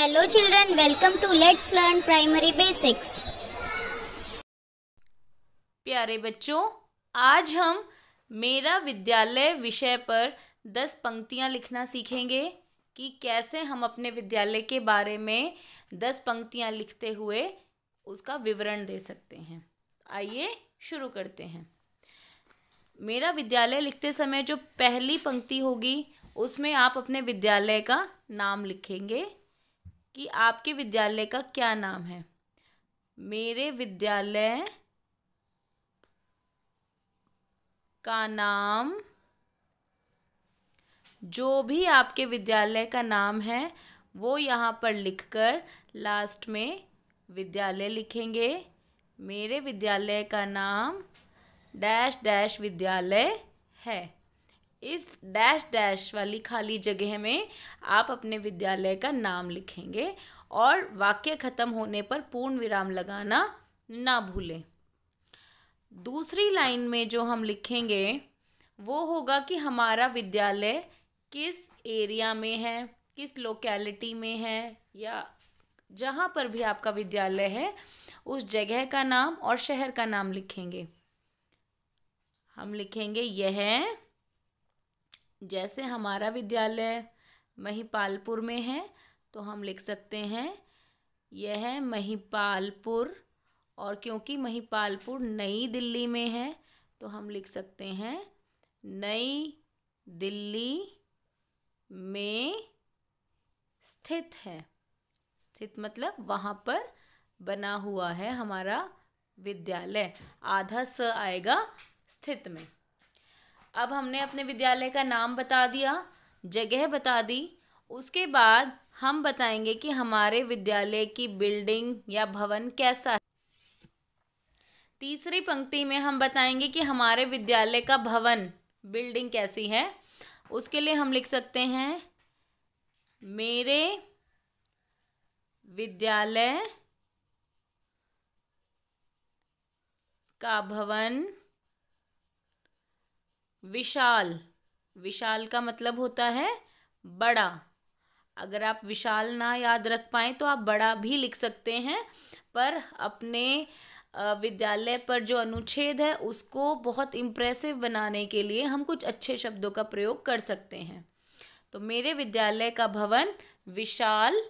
hello children welcome to let's learn primary basics प्यारे बच्चों आज हम मेरा विद्यालय विषय पर दस पंक्तियाँ लिखना सीखेंगे कि कैसे हम अपने विद्यालय के बारे में दस पंक्तियाँ लिखते हुए उसका विवरण दे सकते हैं आइए शुरू करते हैं मेरा विद्यालय लिखते समय जो पहली पंक्ति होगी उसमें आप अपने विद्यालय का नाम लिखेंगे कि आपके विद्यालय का क्या नाम है मेरे विद्यालय का नाम जो भी आपके विद्यालय का नाम है वो यहाँ पर लिखकर लास्ट में विद्यालय लिखेंगे मेरे विद्यालय का नाम डैश डैश विद्यालय है इस डैश डैश वाली खाली जगह में आप अपने विद्यालय का नाम लिखेंगे और वाक्य ख़त्म होने पर पूर्ण विराम लगाना ना भूलें दूसरी लाइन में जो हम लिखेंगे वो होगा कि हमारा विद्यालय किस एरिया में है किस लोकेलिटी में है या जहाँ पर भी आपका विद्यालय है उस जगह का नाम और शहर का नाम लिखेंगे हम लिखेंगे यह जैसे हमारा विद्यालय महिपालपुर में है तो हम लिख सकते हैं यह है महिपालपुर और क्योंकि महिपालपुर नई दिल्ली में है तो हम लिख सकते हैं नई दिल्ली में स्थित है स्थित मतलब वहाँ पर बना हुआ है हमारा विद्यालय आधा स आएगा स्थित में अब हमने अपने विद्यालय का नाम बता दिया जगह बता दी उसके बाद हम बताएंगे कि हमारे विद्यालय की बिल्डिंग या भवन कैसा है तीसरी पंक्ति में हम बताएंगे कि हमारे विद्यालय का भवन बिल्डिंग कैसी है उसके लिए हम लिख सकते हैं मेरे विद्यालय का भवन विशाल विशाल का मतलब होता है बड़ा अगर आप विशाल ना याद रख पाएँ तो आप बड़ा भी लिख सकते हैं पर अपने विद्यालय पर जो अनुच्छेद है उसको बहुत इम्प्रेसिव बनाने के लिए हम कुछ अच्छे शब्दों का प्रयोग कर सकते हैं तो मेरे विद्यालय का भवन विशाल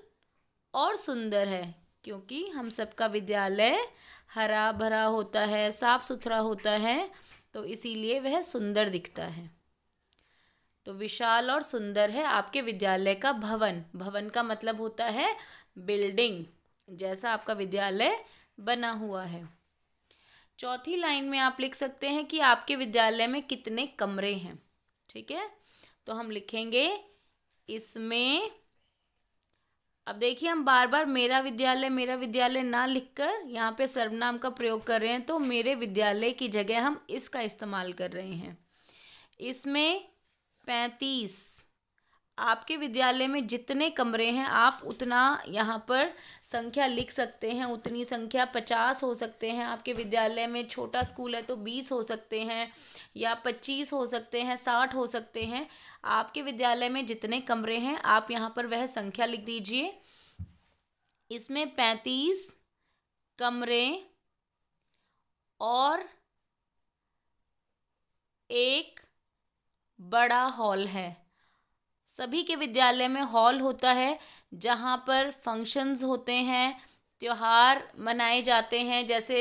और सुंदर है क्योंकि हम सबका विद्यालय हरा भरा होता है साफ़ सुथरा होता है तो इसीलिए वह सुंदर दिखता है तो विशाल और सुंदर है आपके विद्यालय का भवन भवन का मतलब होता है बिल्डिंग जैसा आपका विद्यालय बना हुआ है चौथी लाइन में आप लिख सकते हैं कि आपके विद्यालय में कितने कमरे हैं ठीक है तो हम लिखेंगे इसमें अब देखिए हम बार बार मेरा विद्यालय मेरा विद्यालय ना लिखकर यहाँ पे सर्वनाम का प्रयोग कर रहे हैं तो मेरे विद्यालय की जगह हम इसका इस्तेमाल कर रहे हैं इसमें पैंतीस आपके विद्यालय में जितने कमरे हैं आप उतना यहाँ पर संख्या लिख सकते हैं उतनी संख्या पचास हो सकते हैं आपके विद्यालय में छोटा स्कूल है तो बीस हो सकते हैं या पच्चीस हो सकते हैं साठ हो सकते हैं आपके विद्यालय में जितने कमरे हैं आप यहाँ पर वह संख्या लिख दीजिए इसमें पैंतीस कमरे और एक बड़ा हॉल है सभी के विद्यालय में हॉल होता है जहाँ पर फंक्शंस होते हैं त्यौहार मनाए जाते हैं जैसे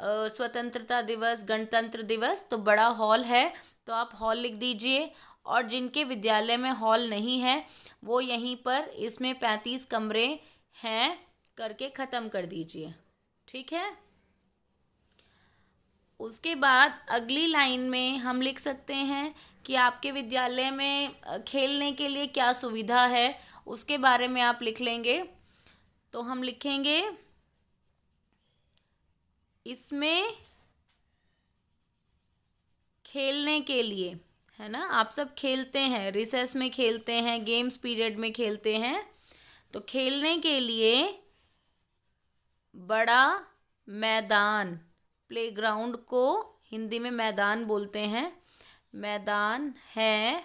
स्वतंत्रता दिवस गणतंत्र दिवस तो बड़ा हॉल है तो आप हॉल लिख दीजिए और जिनके विद्यालय में हॉल नहीं है वो यहीं पर इसमें पैंतीस कमरे हैं करके ख़त्म कर दीजिए ठीक है उसके बाद अगली लाइन में हम लिख सकते हैं कि आपके विद्यालय में खेलने के लिए क्या सुविधा है उसके बारे में आप लिख लेंगे तो हम लिखेंगे इसमें खेलने के लिए है ना आप सब खेलते हैं रिसेस में खेलते हैं गेम्स पीरियड में खेलते हैं तो खेलने के लिए बड़ा मैदान प्लेग्राउंड को हिंदी में मैदान बोलते हैं मैदान है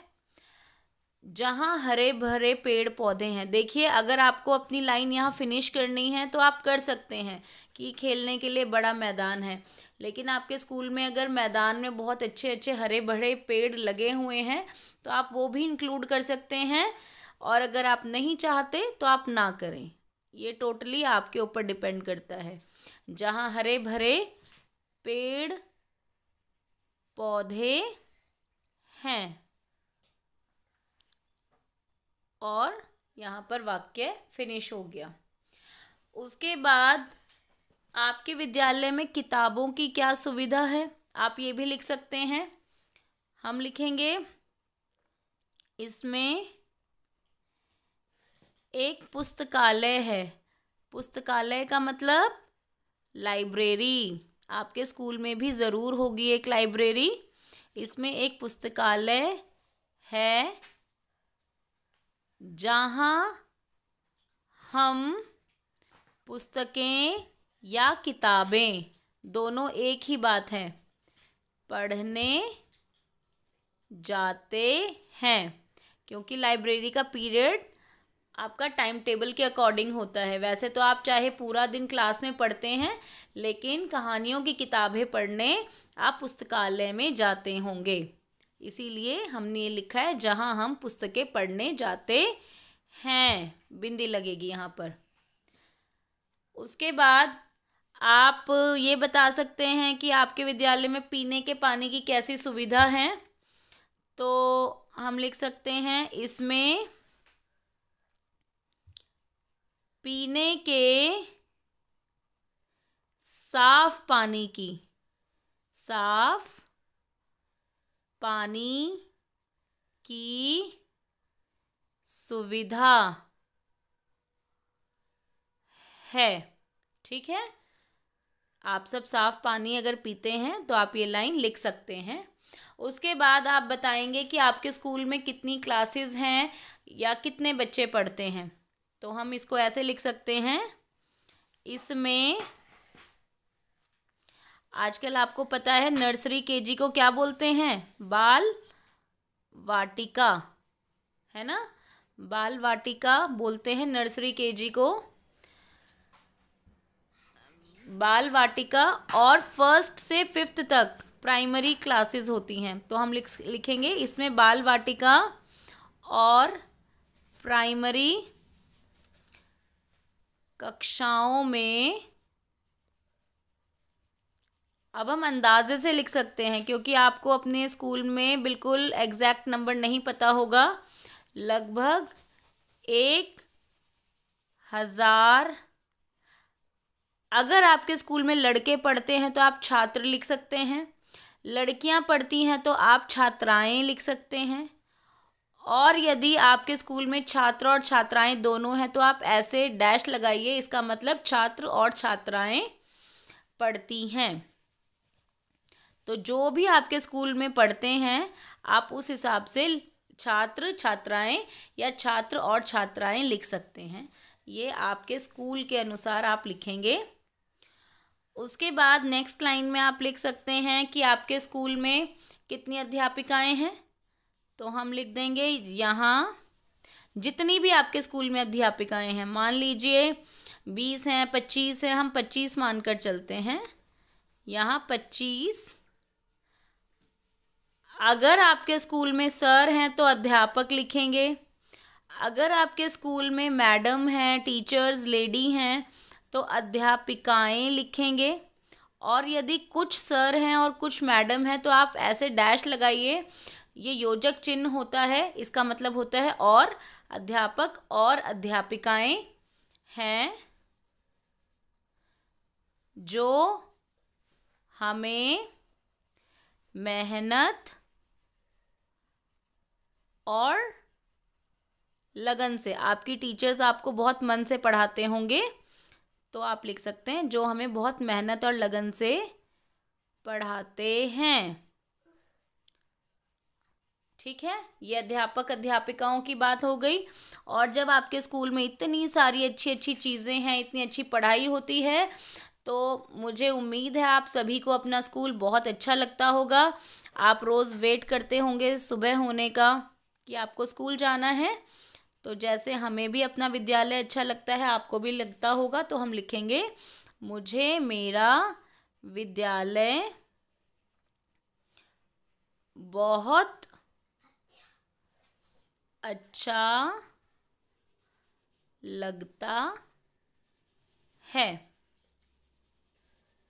जहाँ हरे भरे पेड़ पौधे हैं देखिए अगर आपको अपनी लाइन यहाँ फिनिश करनी है तो आप कर सकते हैं कि खेलने के लिए बड़ा मैदान है लेकिन आपके स्कूल में अगर मैदान में बहुत अच्छे अच्छे हरे भरे पेड़ लगे हुए हैं तो आप वो भी इंक्लूड कर सकते हैं और अगर आप नहीं चाहते तो आप ना करें ये टोटली आपके ऊपर डिपेंड करता है जहाँ हरे भरे पेड़ पौधे हैं और यहाँ पर वाक्य फिनिश हो गया उसके बाद आपके विद्यालय में किताबों की क्या सुविधा है आप ये भी लिख सकते हैं हम लिखेंगे इसमें एक पुस्तकालय है पुस्तकालय का मतलब लाइब्रेरी आपके स्कूल में भी ज़रूर होगी एक लाइब्रेरी इसमें एक पुस्तकालय है जहाँ हम पुस्तकें या किताबें दोनों एक ही बात है पढ़ने जाते हैं क्योंकि लाइब्रेरी का पीरियड आपका टाइम टेबल के अकॉर्डिंग होता है वैसे तो आप चाहे पूरा दिन क्लास में पढ़ते हैं लेकिन कहानियों की किताबें पढ़ने आप पुस्तकालय में जाते होंगे इसीलिए हमने ये लिखा है जहाँ हम पुस्तकें पढ़ने जाते हैं बिंदी लगेगी यहाँ पर उसके बाद आप ये बता सकते हैं कि आपके विद्यालय में पीने के पानी की कैसी सुविधा है तो हम लिख सकते हैं इसमें पीने के साफ पानी की साफ पानी की सुविधा है ठीक है आप सब साफ पानी अगर पीते हैं तो आप ये लाइन लिख सकते हैं उसके बाद आप बताएंगे कि आपके स्कूल में कितनी क्लासेस हैं या कितने बच्चे पढ़ते हैं तो हम इसको ऐसे लिख सकते हैं इसमें आजकल आपको पता है नर्सरी केजी को क्या बोलते हैं बाल वाटिका है ना बाल वाटिका बोलते हैं नर्सरी केजी को बाल वाटिका और फर्स्ट से फिफ्थ तक प्राइमरी क्लासेस होती हैं तो हम लिख लिखेंगे इसमें बाल वाटिका और प्राइमरी कक्षाओं में अब हम अंदाजे से लिख सकते हैं क्योंकि आपको अपने स्कूल में बिल्कुल एग्जैक्ट नंबर नहीं पता होगा लगभग एक हज़ार अगर आपके स्कूल में लड़के पढ़ते हैं तो आप छात्र लिख सकते हैं लड़कियां पढ़ती हैं तो आप छात्राएं लिख सकते हैं और यदि आपके स्कूल में छात्र और छात्राएं दोनों हैं तो आप ऐसे डैश लगाइए इसका मतलब छात्र और छात्राएं पढ़ती हैं तो जो भी आपके स्कूल में पढ़ते हैं आप उस हिसाब से छात्र छात्राएं या छात्र और छात्राएं लिख सकते हैं ये आपके स्कूल के अनुसार आप लिखेंगे उसके बाद नेक्स्ट लाइन में आप लिख सकते हैं कि आपके स्कूल में कितनी अध्यापिकाएं हैं तो हम लिख देंगे यहाँ जितनी भी आपके स्कूल में अध्यापिकाएं हैं मान लीजिए बीस हैं पच्चीस हैं हम पच्चीस मानकर चलते हैं यहाँ पच्चीस अगर आपके स्कूल में सर हैं तो अध्यापक लिखेंगे अगर आपके स्कूल में मैडम हैं टीचर्स लेडी हैं तो अध्यापिकाएं लिखेंगे और यदि कुछ सर हैं और कुछ मैडम हैं तो आप ऐसे डैश लगाइए ये योजक चिन्ह होता है इसका मतलब होता है और अध्यापक और अध्यापिकाएं हैं जो हमें मेहनत और लगन से आपकी टीचर्स आपको बहुत मन से पढ़ाते होंगे तो आप लिख सकते हैं जो हमें बहुत मेहनत और लगन से पढ़ाते हैं ठीक है ये अध्यापक अध्यापिकाओं की बात हो गई और जब आपके स्कूल में इतनी सारी अच्छी अच्छी चीज़ें हैं इतनी अच्छी पढ़ाई होती है तो मुझे उम्मीद है आप सभी को अपना स्कूल बहुत अच्छा लगता होगा आप रोज़ वेट करते होंगे सुबह होने का कि आपको स्कूल जाना है तो जैसे हमें भी अपना विद्यालय अच्छा लगता है आपको भी लगता होगा तो हम लिखेंगे मुझे मेरा विद्यालय बहुत अच्छा लगता है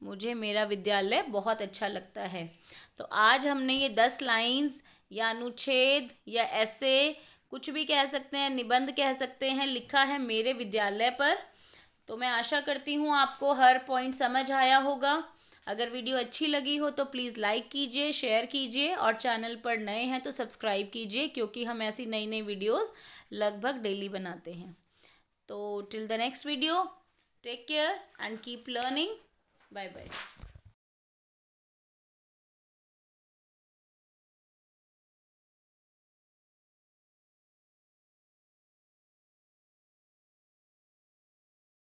मुझे मेरा विद्यालय बहुत अच्छा लगता है तो आज हमने ये दस लाइंस या अनुच्छेद या ऐसे कुछ भी कह सकते हैं निबंध कह सकते हैं लिखा है मेरे विद्यालय पर तो मैं आशा करती हूँ आपको हर पॉइंट समझ आया होगा अगर वीडियो अच्छी लगी हो तो प्लीज़ लाइक कीजिए शेयर कीजिए और चैनल पर नए हैं तो सब्सक्राइब कीजिए क्योंकि हम ऐसी नई नई वीडियोस लगभग डेली बनाते हैं तो till the next video take care and keep learning bye bye